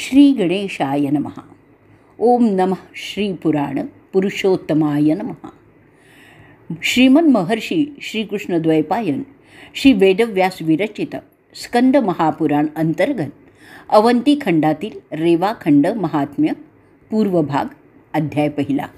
श्री गणेशाय नमः ओम नमः श्रीपुराण पुरुषोत्तमाय नमः श्रीमन महर्षी द्वैपायन श्री वेदव्यास विरचित स्कंद महापुराण अंतर्गत अवंती खंडातील रेवाखंड महात्म्य पूर्व भाग अध्याय पहिला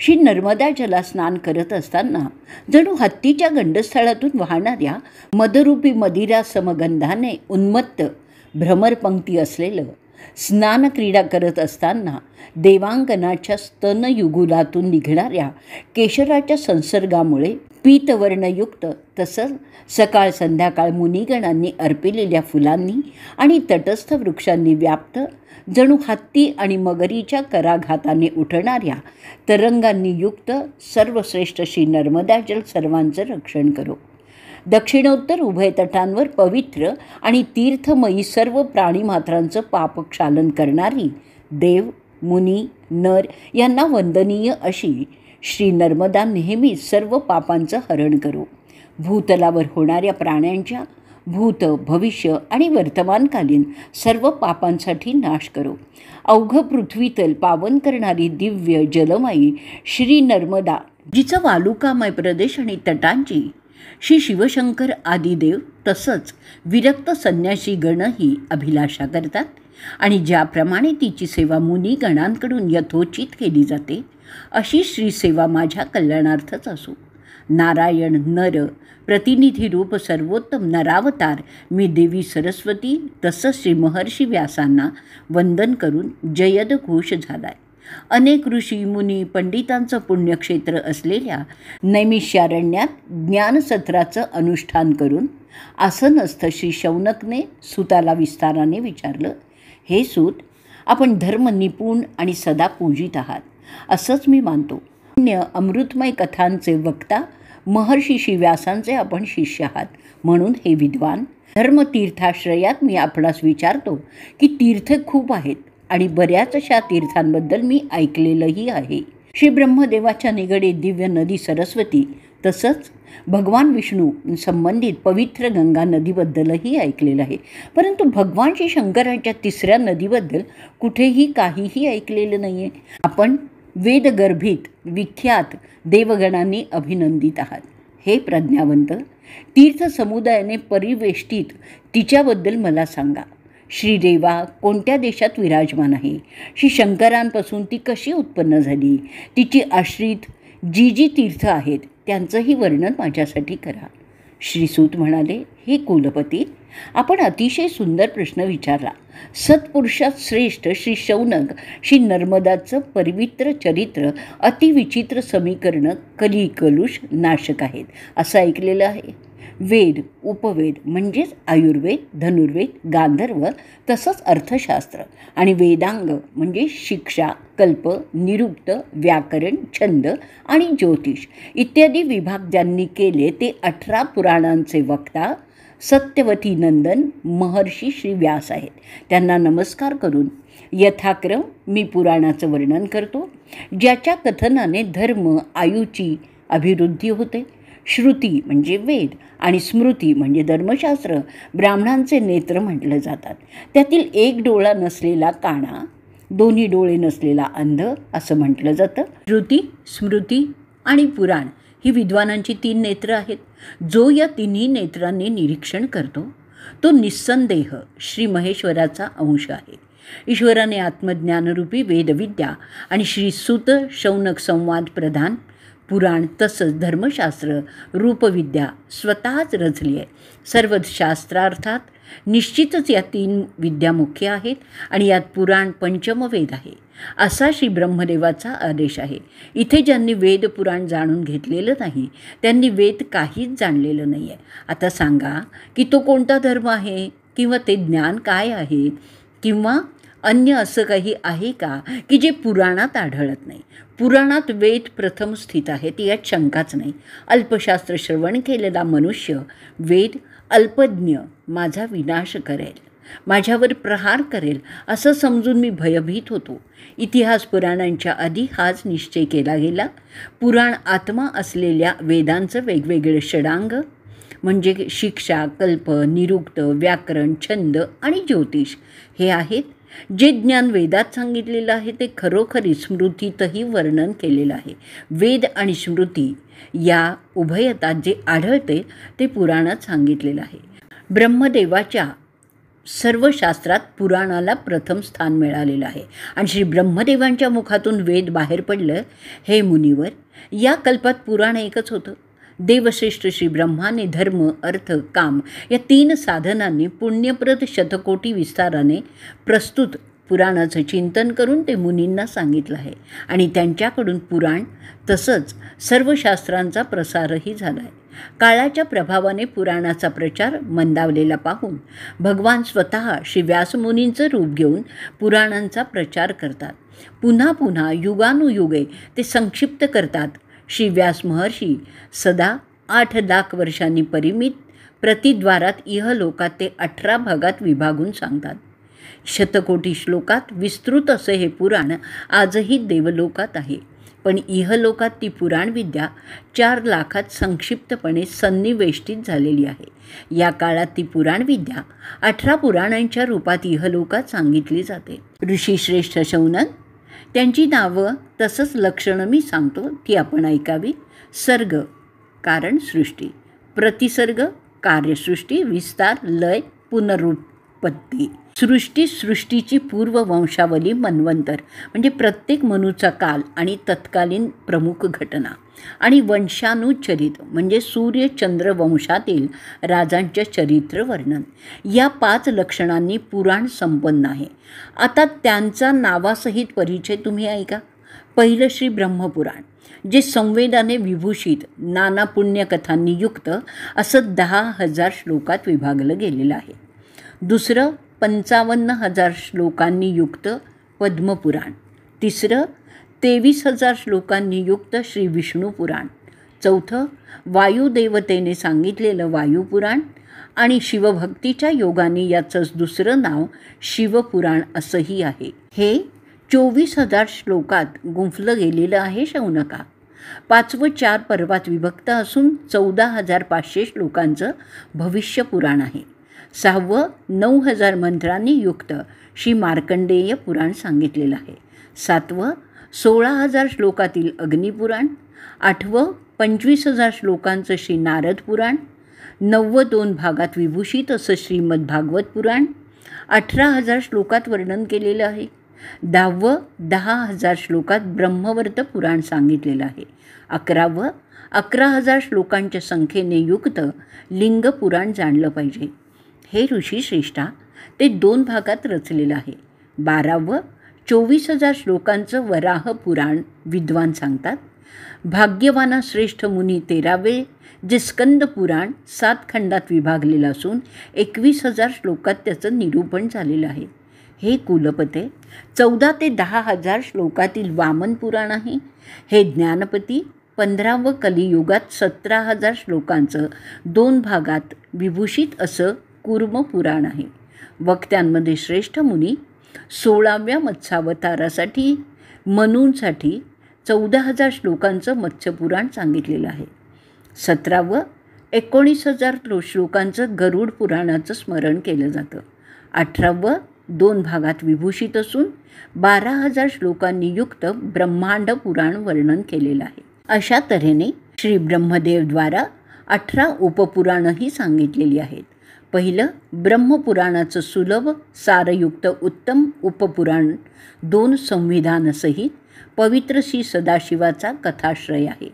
श्री नर्मदा जला स्नान करत असताना जणू हत्तीच्या गंडस्थळातून वाहणाऱ्या मदरूपी मदिरा समगंधाने उन्मत्त भ्रमरपंक्ती असलेलं स्नानक्रीडा करत असताना देवांगणाच्या स्तनयुगुलातून निघणाऱ्या केशराच्या संसर्गामुळे पीतवर्णयुक्त तसंच सकाळ संध्याकाळ मुनिगणांनी अर्पिलेल्या फुलांनी आणि तटस्थ वृक्षांनी व्याप्त जणू हत्ती आणि मगरीच्या कराघाताने उठणाऱ्या तरंगांनी युक्त सर्वश्रेष्ठ श्री नर्मदा जल सर्वांचं रक्षण करो दक्षिणोत्तर उभय तटांवर पवित्र आणि तीर्थमयी सर्व प्राणीमात्रांचं पापक्षालन करणारी देव मुनी नर यांना वंदनीय अशी श्री नर्मदा नेहमीच सर्व पापांचं हरण करो भूतलावर होणाऱ्या प्राण्यांच्या भूत भविष्य आणि वर्तमानकालीन सर्व पापांसाठी नाश करो अवघ पृथ्वीतल पावन करणारी दिव्य जलमाई श्री नर्मदा जिचा वालुकामय प्रदेश आणि तटांची श्री शिवशंकर आदिदेव तसंच विरक्त गणही अभिलाषा करतात आणि ज्याप्रमाणे तिची सेवा मुनी गणांकडून यथोचित केली जाते अशी श्री सेवा माझ्या कल्याणार्थच असो नारायण नर प्रतिनिधी रूप सर्वोत्तम नरावतार मी देवी सरस्वती तसंच श्री महर्षी व्यासांना वंदन करून जयद घोष झालाय अनेक ऋषी मुनी पंडितांचं पुण्यक्षेत्र असलेल्या नैमिष्यारण्यात ज्ञानसत्राचं अनुष्ठान करून आसनस्थ श्री शौनकने सुताला विस्ताराने विचारलं हे सूत आपण धर्मनिपुण आणि सदा पूजित आहात असंच मी मानतो पुण्य अमृतमय कथांचे वक्ता महर्षी शिव्यासांचे आपण शिष्य आहात म्हणून हे विद्वान धर्मतीर्थाश्रयात मी आपणास विचारतो की तीर्थ खूप आहेत आणि बऱ्याचशा तीर्थांबद्दल मी ऐकलेलंही आहे श्री ब्रह्मदेवाच्या निगडीत दिव्य नदी सरस्वती तसंच भगवान विष्णू संबंधित पवित्र गंगा नदीबद्दलही ऐकलेलं आहे परंतु भगवान श्री शंकराच्या तिसऱ्या नदीबद्दल कुठेही काहीही ऐकलेलं नाही आहे आपण वेदगर्भित विख्यात देवगणांनी अभिनंदित आहात हे प्रज्ञावंत तीर्थ समुदायाने परिवेष्टित तिच्याबद्दल मला सांगा श्रीदेवा कोणत्या देशात विराजमान आहे श्री शंकरांपासून ती कशी उत्पन्न झाली तिची आश्रित जी जी तीर्थ आहेत त्यांचंही वर्णन माझ्यासाठी करा श्रीसूत म्हणाले हे कुलपती आपण अतिशय सुंदर प्रश्न विचारला सत्पुरुषात श्रेष्ठ श्री शौनक श्री नर्मदाचं पवित्र चरित्र अतिविचित्र समीकरणं कलिकलुष नाशक आहेत असं ऐकलेलं आहे वेद उपवेद म्हणजेच आयुर्वेद धनुर्वेद गांधर्व तसंच अर्थशास्त्र आणि वेदांग म्हणजे शिक्षा कल्प निरुक्त व्याकरण छंद आणि ज्योतिष इत्यादी विभाग ज्यांनी केले ते अठरा पुराणांचे वक्ता सत्यवती नंदन महर्षी श्री व्यास आहेत त्यांना नमस्कार करून यथाक्रम मी पुराणाचं वर्णन करतो ज्याच्या कथनाने धर्म आयुची अभिवृद्धी होते श्रुती म्हणजे वेद आणि स्मृती म्हणजे धर्मशास्त्र ब्राह्मणांचे नेत्र म्हटलं जातात त्यातील एक डोळा नसलेला काणा दोन्ही डोळे नसलेला अंध असं म्हटलं जातं श्रुती स्मृती आणि पुराण ही विद्वानांची तीन नेत्र आहेत जो या तिन्ही नेत्रांनी निरीक्षण करतो तो निस्संदेह श्री महेश्वराचा अंश आहे ईश्वराने आत्मज्ञानरूपी वेदविद्या आणि श्री सुत शौनक संवाद प्रधान पुराण तसंच धर्मशास्त्र रूपविद्या स्वतःच रचली आहे सर्व शास्त्रार्थात निश्चितच या तीन विद्या मुख्य आहेत आणि यात पुराण पंचमवेद आहे असा श्री ब्रह्मदेवाचा आदेश आहे इथे ज्यांनी वेद पुराण जाणून घेतलेलं नाही त्यांनी वेद काहीच जाणलेलं नाही आहे आता सांगा की तो कोणता धर्म आहे किंवा ते ज्ञान काय आहे किंवा अन्य असं काही आहे का की जे पुराणात आढळत नाही पुराणात वेद प्रथम स्थित आहेत यात शंकाच नाही अल्पशास्त्र श्रवण केलेला मनुष्य वेद अल्पज्ञ माझा विनाश करेल माझ्यावर प्रहार करेल असं समजून मी भयभीत होतो इतिहास पुराणांच्या आधी हाच निश्चय केला गेला पुराण आत्मा असलेल्या वेदांचं वेगवेगळे षडांग म्हणजे शिक्षा कल्प निरुक्त व्याकरण छंद आणि ज्योतिष हे आहेत जे ज्ञान वेदात सांगितलेलं आहे ते खरोखरी स्मृतीतही वर्णन केलेलं आहे वेद आणि स्मृती या उभयतात जे आढळते ते पुराणात सांगितलेलं आहे ब्रह्मदेवाच्या सर्व शास्त्रात पुराणाला प्रथम स्थान मिळालेलं आहे आणि श्री ब्रह्मदेवांच्या मुखातून वेद बाहेर पडलं हे मुनिवर या कल्पात पुराण एकच होतं देवश्रेष्ठ श्री ब्रह्माने धर्म अर्थ काम या तीन साधनांनी पुण्यप्रद शतकोटी विस्ताराने प्रस्तुत पुराणाचं चिंतन करून ते मुनींना सांगितलं आहे आणि त्यांच्याकडून पुराण तसंच सर्व शास्त्रांचा प्रसारही झाला आहे काळाच्या प्रभावाने पुराणाचा प्रचार मंदावलेला पाहून भगवान स्वतः श्री व्यासमुनींचं रूप घेऊन पुराणांचा प्रचार करतात पुन्हा पुन्हा युगानुयुगे ते संक्षिप्त करतात श्री व्यास महर्षी सदा आठ लाख वर्षांनी परिमित प्रतिद्वारात इहलोकात ते अठरा भागात विभागून सांगतात शतकोटी श्लोकात विस्तृत असं हे पुराण आजही देवलोकात आहे पण इहलोकात ती पुराणविद्या चार लाखात संक्षिप्तपणे सन्निवेष्टित झालेली आहे या काळात ती पुराणविद्या अठरा पुराणांच्या रूपात इहलोकात सांगितली जाते श्रेष्ठ शौनक त्यांची नावं तसंच लक्षणं मी सांगतो ती आपण ऐकावी सर्ग कारण सृष्टी प्रतिसर्ग कार्यसृष्टी विस्तार लय पुनरुत्पत्ती सृष्टी सृष्टीची पूर्व वंशावली मन्वंतर म्हणजे प्रत्येक मनूचा काल आणि तत्कालीन प्रमुख घटना आणि वंशानुचरित म्हणजे सूर्यचंद्र वंशातील राजांचे चरित्र वर्णन या पाच लक्षणांनी पुराण संपन्न आहे आता त्यांचा नावासहित परिचय तुम्ही ऐका पहिलं श्री ब्रह्मपुराण जे संवेदाने विभूषित नाना पुण्यकथांनी युक्त असं दहा हजार श्लोकात विभागलं गेलेलं आहे दुसरं पंचावन्न हजार श्लोकांनी युक्त पद्मपुराण तिसरं तेवीस हजार श्लोकांनी युक्त श्री विष्णू पुराण चौथं वायुदेवतेने सांगितलेलं वायुपुराण आणि शिवभक्तीच्या योगाने याचंच दुसरं नाव शिवपुराण असंही आहे हे चोवीस हजार श्लोकात गुंफलं गेलेलं आहे शौनका पाचवं चार पर्वात विभक्त असून चौदा हजार पाचशे श्लोकांचं पुराण आहे सहावं नऊ हजार मंत्रांनी युक्त श्री मार्कंडेय पुराण सांगितलेलं आहे सातवं सोळा हजार श्लोकातील अग्निपुराण आठवं पंचवीस हजार श्लोकांचं श्री नारद पुराण नव्वद दोन भागात विभूषित असं श्रीमद्भागवत भागवत पुराण अठरा हजार श्लोकात वर्णन केलेलं आहे दहावं दहा हजार श्लोकात ब्रह्मवर्त पुराण सांगितलेलं आहे अकरावं अकरा हजार श्लोकांच्या संख्येने युक्त लिंग पुराण जाणलं पाहिजे हे ऋषी श्रेष्ठा ते दोन भागात रचलेलं आहे बारावं चोवीस हजार श्लोकांचं वराह पुराण विद्वान सांगतात भाग्यवाना श्रेष्ठ मुनी तेरावे जे स्कंद पुराण सात खंडात विभागलेलं असून एकवीस हजार श्लोकात त्याचं निरूपण झालेलं आहे हे कुलपते चौदा ते दहा हजार श्लोकातील वामन पुराण आहे हे ज्ञानपती पंधरावं कलियुगात सतरा हजार श्लोकांचं दोन भागात विभूषित असं कुर्म पुराण आहे वक्त्यांमध्ये श्रेष्ठ मुनी सोळाव्या मत्सावतारासाठी मनूंसाठी चौदा हजार श्लोकांचं मत्स्यपुराण सांगितलेलं आहे सतरावं एकोणीस हजार श्लोकांचं गरुड पुराणाचं स्मरण केलं जातं अठरावं दोन भागात विभूषित असून बारा हजार श्लोकांनी युक्त ब्रह्मांड पुराण वर्णन केलेलं आहे अशा तऱ्हेने श्री ब्रह्मदेवद्वारा अठरा उपपुराणंही सांगितलेली आहेत पहिलं ब्रह्मपुराणाचं सुलभ सारयुक्त उत्तम उपपुराण दोन संविधानसहित पवित्र श्री सदाशिवाचा कथाश्रय आहे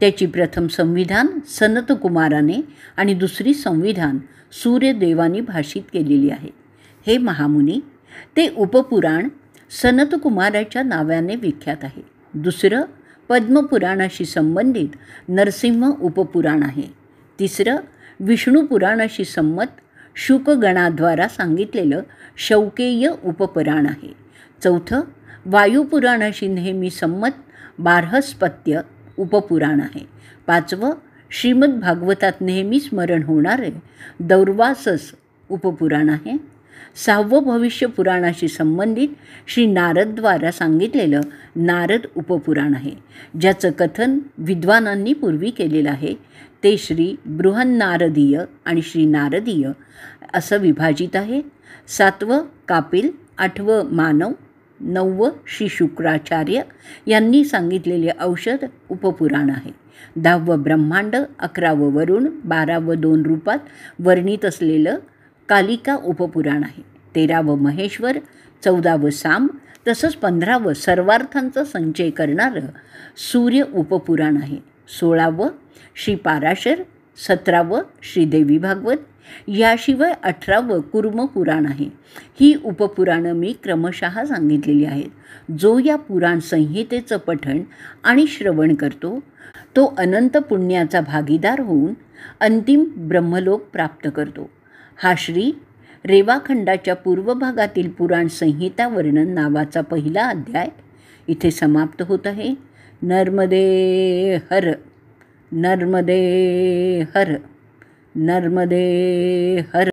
त्याची प्रथम संविधान सनतकुमाराने आणि दुसरी संविधान सूर्यदेवाने भाषित केलेली आहे हे महामुनी ते उपपुराण सनतकुमाराच्या नावाने विख्यात आहे दुसरं पद्मपुराणाशी संबंधित नरसिंह उपपुराण आहे तिसरं विष्णुपुराणाशी संमत शुकगणाद्वारा सांगितलेलं शौकेय उपपुराण आहे चौथं वायुपुराणाशी नेहमी संमत बारहस्पत्य उपपुराण आहे पाचवं श्रीमद भागवतात नेहमी स्मरण होणारे दौर्वासस उपपुराण आहे सहावं भविष्य पुराणाशी संबंधित श्री नारदद्वारा सांगितलेलं नारद उपपुराण आहे ज्याचं कथन विद्वानांनी पूर्वी केलेलं आहे ते श्री बृहन्नारदीय आणि श्री नारदीय असं विभाजित आहे सातवं कापिल आठवं मानव नववं श्री शुक्राचार्य यांनी सांगितलेले औषध उपपुराण आहे दहावं ब्रह्मांड अकरावं वरुण बारावं दोन रूपात वर्णित असलेलं कालिका उपपुराण आहे तेरावं महेश्वर चौदावं साम तसंच पंधरावं सर्वार्थांचा संचय करणारं सूर्य उपपुराण आहे सोळावं श्री पाराशर सतरावं श्रीदेवी भागवत याशिवाय अठरावं कुर्म पुराण आहे ही उपपुराणं मी क्रमशः सांगितलेली आहेत जो या पुराण संहितेचं पठण आणि श्रवण करतो तो अनंत पुण्याचा भागीदार होऊन अंतिम ब्रह्मलोक प्राप्त करतो हा श्री रेवाखंडाच्या पूर्व भागातील पुराण संहिता वर्णन नावाचा पहिला अध्याय इथे समाप्त होत आहे नर्मदे हर नर्मदे हर नर्मदे हर